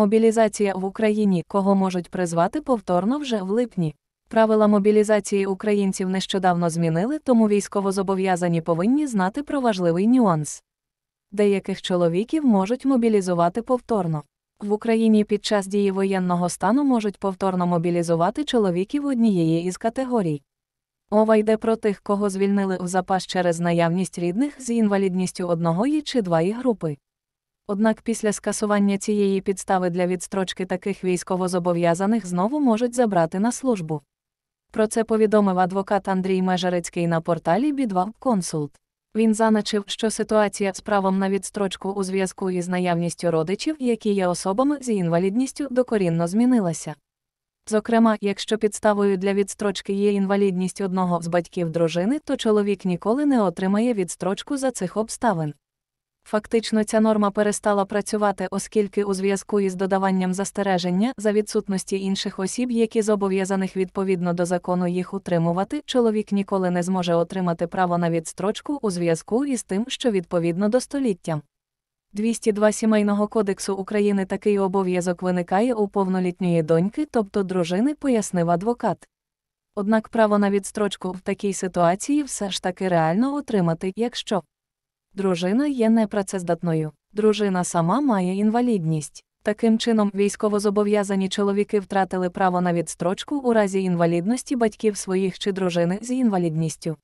Мобілізація в Україні, кого можуть призвати повторно вже в липні. Правила мобілізації українців нещодавно змінили, тому військовозобов'язані повинні знати про важливий нюанс. Деяких чоловіків можуть мобілізувати повторно. В Україні під час дії воєнного стану можуть повторно мобілізувати чоловіків однієї із категорій. Ова йде про тих, кого звільнили в запас через наявність рідних з інвалідністю одного чи два групи. Однак після скасування цієї підстави для відстрочки таких військовозобов'язаних знову можуть забрати на службу. Про це повідомив адвокат Андрій Межерецький на порталі Бідва Він зазначив, що ситуація з правом на відстрочку у зв'язку із наявністю родичів, які є особами з інвалідністю, докорінно змінилася. Зокрема, якщо підставою для відстрочки є інвалідність одного з батьків дружини, то чоловік ніколи не отримає відстрочку за цих обставин. Фактично ця норма перестала працювати, оскільки у зв'язку із додаванням застереження за відсутності інших осіб, які зобов'язаних відповідно до закону їх утримувати, чоловік ніколи не зможе отримати право на відстрочку у зв'язку із тим, що відповідно до століття. 202 сімейного кодексу України такий обов'язок виникає у повнолітньої доньки, тобто дружини, пояснив адвокат. Однак право на відстрочку в такій ситуації все ж таки реально отримати, якщо Дружина є непрацездатною. Дружина сама має інвалідність. Таким чином, військовозобов'язані чоловіки втратили право на відстрочку у разі інвалідності батьків своїх чи дружини з інвалідністю.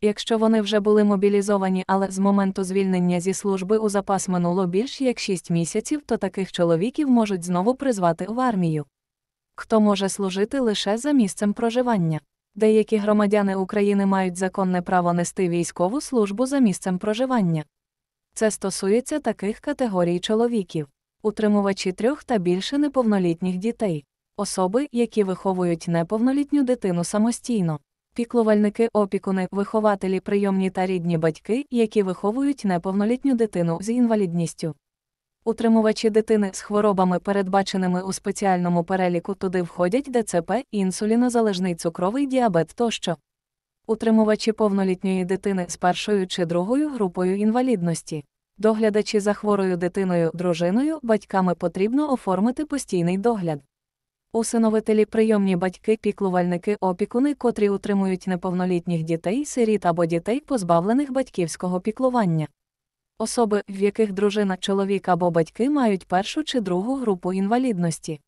Якщо вони вже були мобілізовані, але з моменту звільнення зі служби у запас минуло більш як 6 місяців, то таких чоловіків можуть знову призвати в армію. Хто може служити лише за місцем проживання? деякі громадяни України мають законне право нести військову службу за місцем проживання. Це стосується таких категорій чоловіків, утримувачі трьох та більше неповнолітніх дітей, особи, які виховують неповнолітню дитину самостійно, піклувальники, опікуни, вихователі, прийомні та рідні батьки, які виховують неповнолітню дитину з інвалідністю. Утримувачі дитини з хворобами, передбаченими у спеціальному переліку, туди входять ДЦП, інсулінозалежний цукровий діабет тощо. Утримувачі повнолітньої дитини з першою чи другою групою інвалідності. Доглядачі за хворою дитиною, дружиною, батьками потрібно оформити постійний догляд. Усиновителі прийомні батьки, піклувальники, опікуни, котрі утримують неповнолітніх дітей, сиріт або дітей, позбавлених батьківського піклування особи, в яких дружина, чоловік або батьки мають першу чи другу групу інвалідності.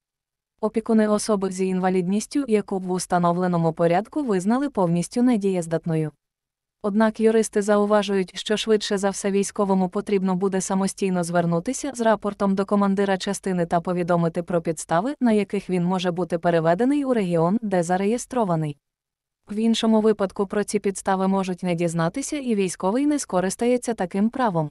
Опікуни особи з інвалідністю, яку в установленому порядку визнали повністю недієздатною. Однак юристи зауважують, що швидше за все військовому потрібно буде самостійно звернутися з рапортом до командира частини та повідомити про підстави, на яких він може бути переведений у регіон, де зареєстрований. В іншому випадку про ці підстави можуть не дізнатися і військовий не скористається таким правом.